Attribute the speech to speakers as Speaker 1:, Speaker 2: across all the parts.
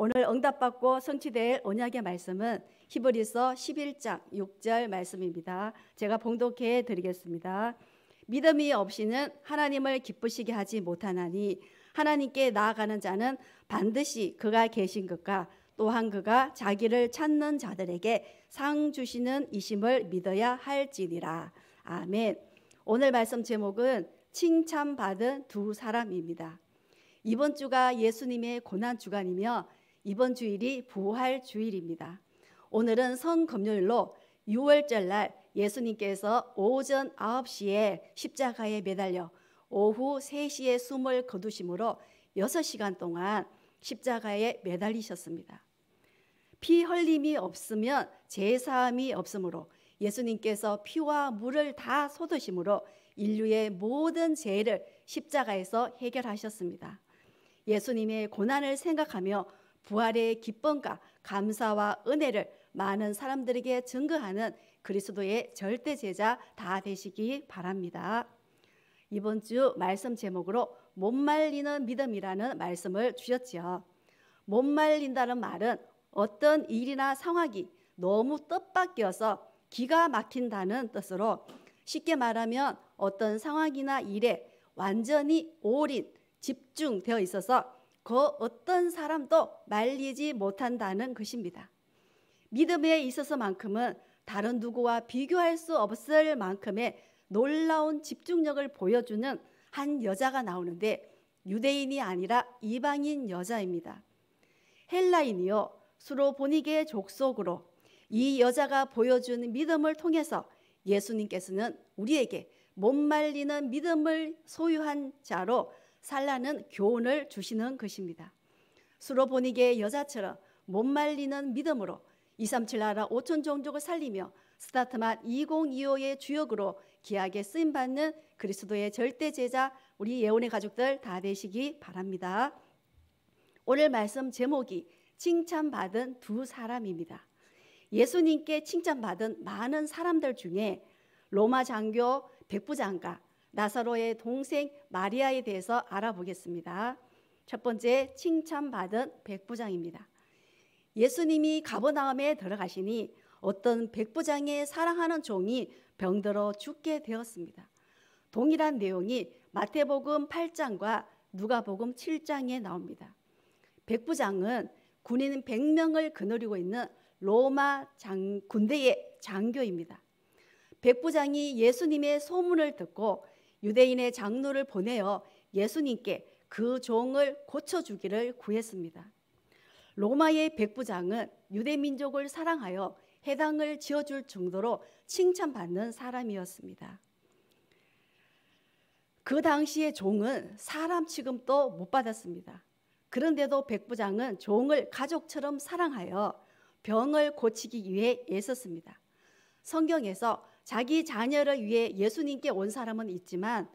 Speaker 1: 오늘 응답받고 성취될 언약의 말씀은 히브리서 11장 6절 말씀입니다. 제가 봉독해 드리겠습니다. 믿음이 없이는 하나님을 기쁘시게 하지 못하나니 하나님께 나아가는 자는 반드시 그가 계신 것과 또한 그가 자기를 찾는 자들에게 상 주시는 이심을 믿어야 할지니라. 아멘. 오늘 말씀 제목은 칭찬받은 두 사람입니다. 이번 주가 예수님의 고난 주간이며 이번 주일이 부활 주일입니다. 오늘은 성금요일로 6월절 날 예수님께서 오전 9시에 십자가에 매달려 오후 3시에 숨을 거두심으로 6시간 동안 십자가에 매달리셨습니다. 피 흘림이 없으면 제사함이 없으므로 예수님께서 피와 물을 다 쏟으심으로 인류의 모든 죄를 십자가에서 해결하셨습니다. 예수님의 고난을 생각하며 부활의 기쁨과 감사와 은혜를 많은 사람들에게 증거하는 그리스도의 절대 제자 다 되시기 바랍니다. 이번 주 말씀 제목으로 못 말리는 믿음이라는 말씀을 주셨지요. 못 말린다는 말은 어떤 일이나 상황이 너무 뜻밖이어서 기가 막힌다는 뜻으로 쉽게 말하면 어떤 상황이나 일에 완전히 올인, 집중되어 있어서 그 어떤 사람도 말리지 못한다는 것입니다. 믿음에 있어서만큼은 다른 누구와 비교할 수 없을 만큼의 놀라운 집중력을 보여주는 한 여자가 나오는데 유대인이 아니라 이방인 여자입니다. 헬라인이요. 수로보니게 족속으로 이 여자가 보여준 믿음을 통해서 예수님께서는 우리에게 못 말리는 믿음을 소유한 자로 살라는 교훈을 주시는 것입니다. 수로보니의 여자처럼 못 말리는 믿음으로 237 나라 5천 종족을 살리며 스타트만 2025의 주역으로 귀하게 쓰임 받는 그리스도의 절대 제자 우리 예언의 가족들 다 되시기 바랍니다. 오늘 말씀 제목이 칭찬받은 두 사람입니다. 예수님께 칭찬받은 많은 사람들 중에 로마 장교 백부장과 나사로의 동생 마리아에 대해서 알아보겠습니다. 첫 번째 칭찬받은 백부장입니다. 예수님이 가버나움에 들어가시니 어떤 백부장의 사랑하는 종이 병들어 죽게 되었습니다. 동일한 내용이 마태복음 8장과 누가복음 7장에 나옵니다. 백부장은 군인 100명을 거느리고 있는 로마 장, 군대의 장교입니다. 백부장이 예수님의 소문을 듣고 유대인의 장로를 보내어 예수님께 그 종을 고쳐주기를 구했습니다. 로마의 백부장은 유대 민족을 사랑하여 해당을 지어줄 정도로 칭찬받는 사람이었습니다. 그 당시의 종은 사람 취급도 못 받았습니다. 그런데도 백부장은 종을 가족처럼 사랑하여 병을 고치기 위해 애썼습니다. 성경에서 자기 자녀를 위해 예수님께 온 사람은 있지만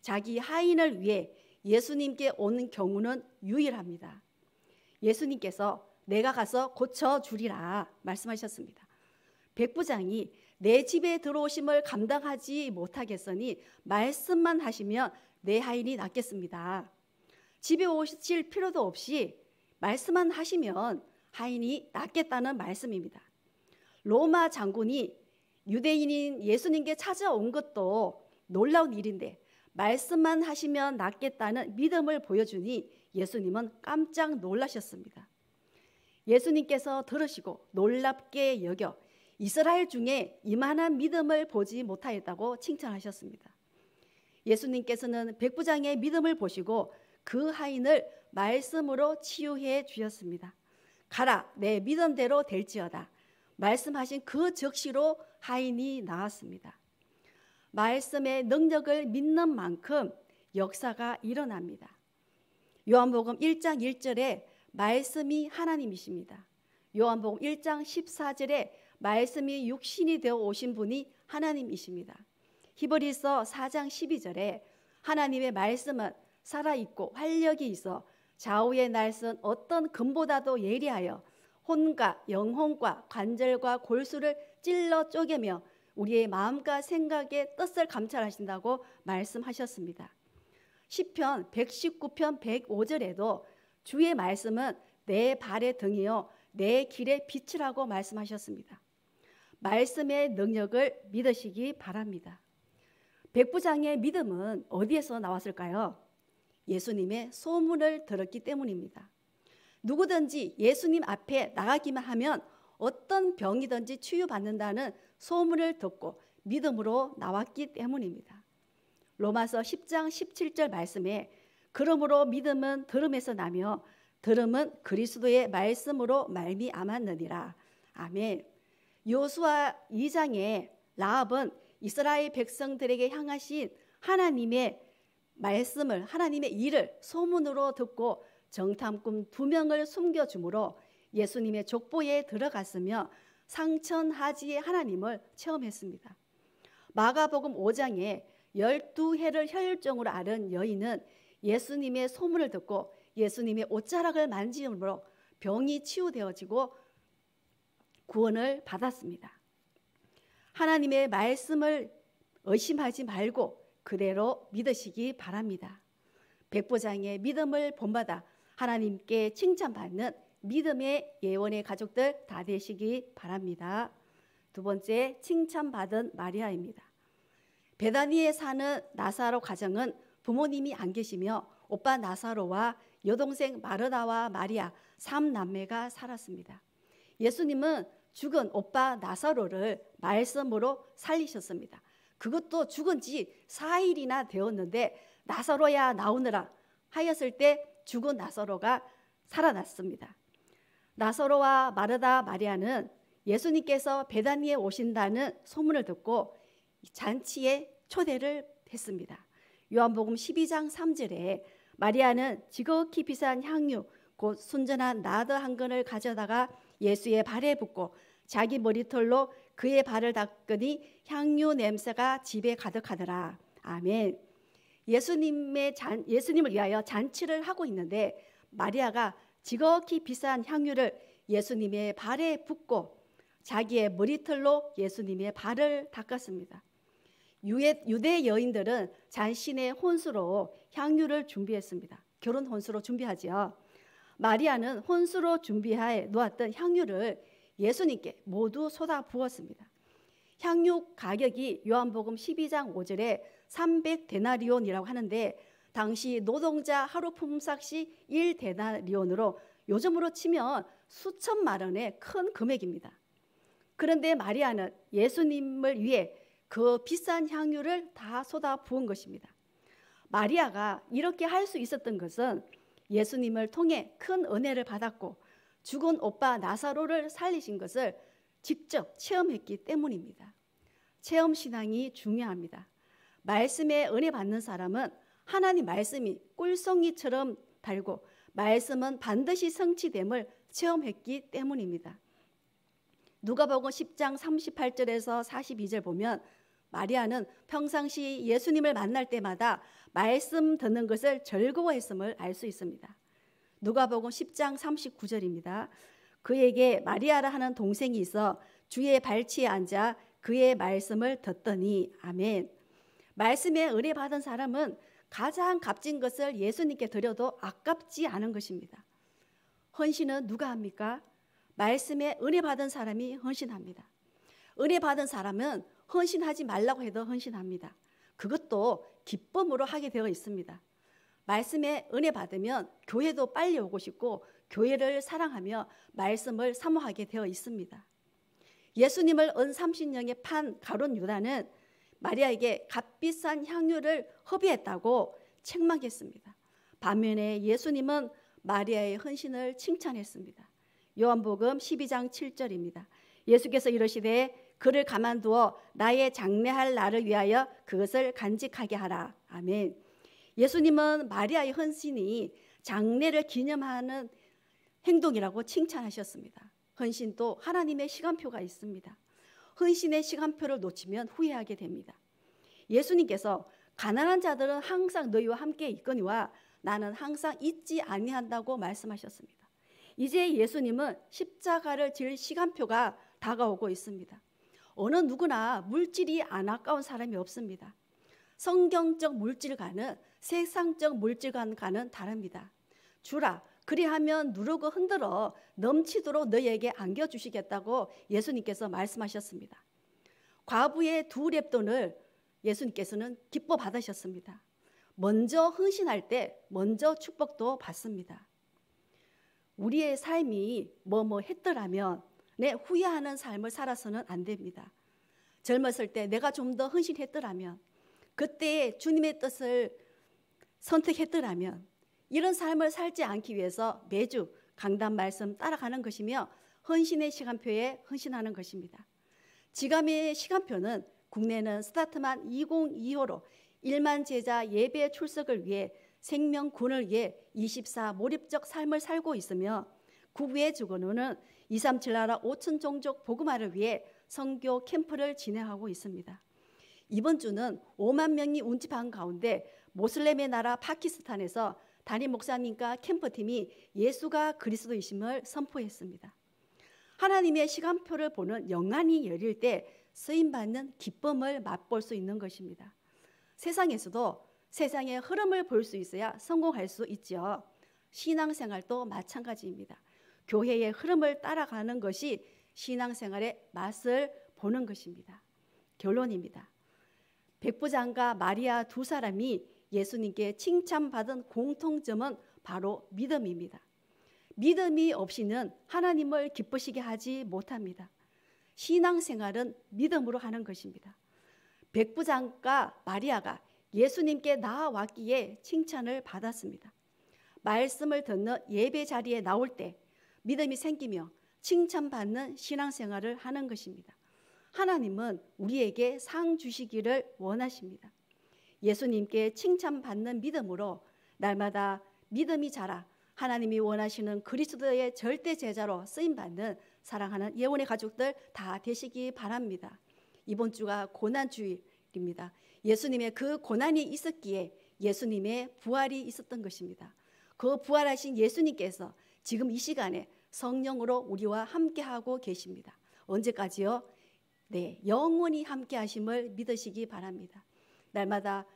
Speaker 1: 자기 하인을 위해 예수님께 오는 경우는 유일합니다. 예수님께서 내가 가서 고쳐 주리라 말씀하셨습니다. 백부장이 내 집에 들어오심을 감당하지 못하겠으니 말씀만 하시면 내 하인이 낫겠습니다. 집에 오실 필요도 없이 말씀만 하시면 하인이 낫겠다는 말씀입니다. 로마 장군이 유대인인 예수님께 찾아온 것도 놀라운 일인데 말씀만 하시면 낫겠다는 믿음을 보여주니 예수님은 깜짝 놀라셨습니다. 예수님께서 들으시고 놀랍게 여겨 이스라엘 중에 이만한 믿음을 보지 못하였다고 칭찬하셨습니다. 예수님께서는 백부장의 믿음을 보시고 그 하인을 말씀으로 치유해 주셨습니다. 가라, 내 믿음대로 될지어다. 말씀하신 그 즉시로 하인이 나왔습니다. 말씀의 능력을 믿는 만큼 역사가 일어납니다. 요한복음 1장 1절에 말씀이 하나님이십니다. 요한복음 1장 14절에 말씀이 육신이 되어 오신 분이 하나님이십니다. 히브리서 4장 12절에 하나님의 말씀은 살아있고 활력이 있어 좌우의 날선 어떤 금보다도 예리하여 혼과 영혼과 관절과 골수를 찔러 쪼개며 우리의 마음과 생각의 뜻을 감찰하신다고 말씀하셨습니다. 시편 119편 105절에도 주의 말씀은 내 발의 등이요 내 길의 빛이라고 말씀하셨습니다. 말씀의 능력을 믿으시기 바랍니다. 백부장의 믿음은 어디에서 나왔을까요? 예수님의 소문을 들었기 때문입니다. 누구든지 예수님 앞에 나가기만 하면 어떤 병이든지 치유받는다는 소문을 듣고 믿음으로 나왔기 때문입니다. 로마서 10장 17절 말씀에 그러므로 믿음은 들음에서 나며 들음은 그리스도의 말씀으로 말미암았느니라. 아멘. 요수아 2장에 라합은 이스라엘 백성들에게 향하신 하나님의 말씀을 하나님의 일을 소문으로 듣고 정탐꾼 두 명을 숨겨주므로 예수님의 족보에 들어갔으며 상천하지의 하나님을 체험했습니다. 마가복음 5장에 12해를 혈육으로 앓은 여인은 예수님의 소문을 듣고 예수님의 옷자락을 만지므로 병이 치유되어지고 구원을 받았습니다. 하나님의 말씀을 의심하지 말고 그대로 믿으시기 바랍니다. 백부장의 믿음을 본받아 하나님께 칭찬받는 믿음의 예원의 가족들 다 되시기 바랍니다. 두 번째 칭찬받은 마리아입니다. 베다니에 사는 나사로 가정은 부모님이 안 계시며 오빠 나사로와 여동생 마르다와 마리아 삼남매가 살았습니다. 예수님은 죽은 오빠 나사로를 말씀으로 살리셨습니다. 그것도 죽은 지 4일이나 되었는데 나사로야 나오느라 하였을 때 죽은 나서로가 살아났습니다. 나사로와 마르다 마리아는 예수님께서 베다니에 오신다는 소문을 듣고 잔치에 초대를 했습니다. 요한복음 12장 3절에 마리아는 지극히 비싼 향유 곧 순전한 나드 한 근을 가져다가 예수의 발에 붓고 자기 머리털로 그의 발을 닦으니 향유 냄새가 집에 가득하더라. 아멘. 예수님의 잔, 예수님을 위하여 잔치를 하고 있는데 마리아가 지극히 비싼 향유를 예수님의 발에 붓고 자기의 머리털로 예수님의 발을 닦았습니다. 유대 여인들은 자신의 혼수로 향유를 준비했습니다. 결혼 혼수로 준비하지요. 마리아는 혼수로 준비해 놓았던 향유를 예수님께 모두 쏟아 부었습니다. 향육 가격이 요한복음 12장 5절에 300데나리온이라고 하는데 당시 노동자 하루 품삯이 1데나리온으로 요즘으로 치면 수천만 원의 큰 금액입니다. 그런데 마리아는 예수님을 위해 그 비싼 향유를 다 쏟아 부은 것입니다. 마리아가 이렇게 할 수 있었던 것은 예수님을 통해 큰 은혜를 받았고 죽은 오빠 나사로를 살리신 것을 직접 체험했기 때문입니다. 체험 신앙이 중요합니다. 말씀에 은혜 받는 사람은 하나님 말씀이 꿀송이처럼 달고 말씀은 반드시 성취됨을 체험했기 때문입니다. 누가복음 10장 38절에서 42절 보면 마리아는 평상시 예수님을 만날 때마다 말씀 듣는 것을 즐거워했음을 알 수 있습니다. 누가복음 10장 39절입니다. 그에게 마리아라 하는 동생이 있어 주의 발치에 앉아 그의 말씀을 듣더니 아멘. 말씀에 은혜 받은 사람은 가장 값진 것을 예수님께 드려도 아깝지 않은 것입니다. 헌신은 누가 합니까? 말씀에 은혜 받은 사람이 헌신합니다. 은혜 받은 사람은 헌신하지 말라고 해도 헌신합니다. 그것도 기쁨으로 하게 되어 있습니다. 말씀에 은혜 받으면 교회도 빨리 오고 싶고 교회를 사랑하며 말씀을 사모하게 되어 있습니다. 예수님을 은 30년에 판 가론 유다는 마리아에게 값비싼 향유를 허비했다고 책망했습니다. 반면에 예수님은 마리아의 헌신을 칭찬했습니다. 요한복음 12장 7절입니다. 예수께서 이러시되 그를 가만두어 나의 장래할 나를 위하여 그것을 간직하게 하라. 아멘. 예수님은 마리아의 헌신이 장례를 기념하는 행동이라고 칭찬하셨습니다. 헌신도 하나님의 시간표가 있습니다. 헌신의 시간표를 놓치면 후회하게 됩니다. 예수님께서 가난한 자들은 항상 너희와 함께 있거니와 나는 항상 잊지 아니한다고 말씀하셨습니다. 이제 예수님은 십자가를 질 시간표가 다가오고 있습니다. 어느 누구나 물질이 안 아까운 사람이 없습니다. 성경적 물질과는 세상적 물질과는 다릅니다. 주라 그리하면 누르고 흔들어 넘치도록 너희에게 안겨주시겠다고 예수님께서 말씀하셨습니다. 과부의 두 랩돈을 예수님께서는 기뻐 받으셨습니다. 먼저 헌신할 때 먼저 축복도 받습니다. 우리의 삶이 뭐뭐 뭐 했더라면 내 후회하는 삶을 살아서는 안 됩니다. 젊었을 때 내가 좀 더 헌신했더라면 그때 주님의 뜻을 선택했더라면 이런 삶을 살지 않기 위해서 매주 강단 말씀 따라가는 것이며 헌신의 시간표에 헌신하는 것입니다. 지감의 시간표는 국내는 스타트만 2025로 1만 제자 예배 출석을 위해 생명군을 위해 24 몰입적 삶을 살고 있으며 국외 주권는237 나라 5천 종족 복음화를 위해 선교 캠프를 진행하고 있습니다. 이번 주는 5만 명이 운집한 가운데 모슬렘의 나라 파키스탄에서 담임 목사님과 캠퍼팀이 예수가 그리스도이심을 선포했습니다. 하나님의 시간표를 보는 영안이 열릴 때 쓰임받는 기쁨을 맛볼 수 있는 것입니다. 세상에서도 세상의 흐름을 볼 수 있어야 성공할 수 있지요. 신앙생활도 마찬가지입니다. 교회의 흐름을 따라가는 것이 신앙생활의 맛을 보는 것입니다. 결론입니다. 백부장과 마리아 두 사람이 예수님께 칭찬받은 공통점은 바로 믿음입니다. 믿음이 없이는 하나님을 기쁘시게 하지 못합니다. 신앙생활은 믿음으로 하는 것입니다. 백부장과 마리아가 예수님께 나아왔기에 칭찬을 받았습니다. 말씀을 듣는 예배 자리에 나올 때 믿음이 생기며 칭찬받는 신앙생활을 하는 것입니다. 하나님은 우리에게 상 주시기를 원하십니다. 예수님께 칭찬받는 믿음으로 날마다 믿음이 자라 하나님이 원하시는 그리스도의 절대 제자로 쓰임 받는 사랑하는 예원의 가족들 다 되시기 바랍니다. 이번 주가 고난 주일입니다. 예수님의 그 고난이 있었기에 예수님의 부활이 있었던 것입니다. 그 부활하신 예수님께서 지금 이 시간에 성령으로 우리와 함께하고 계십니다. 언제까지요? 네, 영원히 함께하심을 믿으시기 바랍니다. 날마다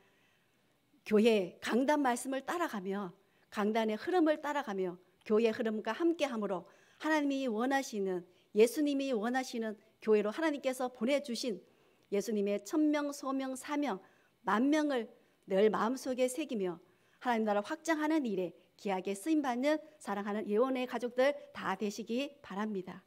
Speaker 1: 교회 강단 말씀을 따라가며 강단의 흐름을 따라가며 교회 흐름과 함께함으로 하나님이 원하시는 예수님이 원하시는 교회로 하나님께서 보내주신 예수님의 천명, 소명, 사명, 만명을 늘 마음속에 새기며 하나님 나라 확장하는 일에 기하게 쓰임받는 사랑하는 예원의 가족들 다 되시기 바랍니다.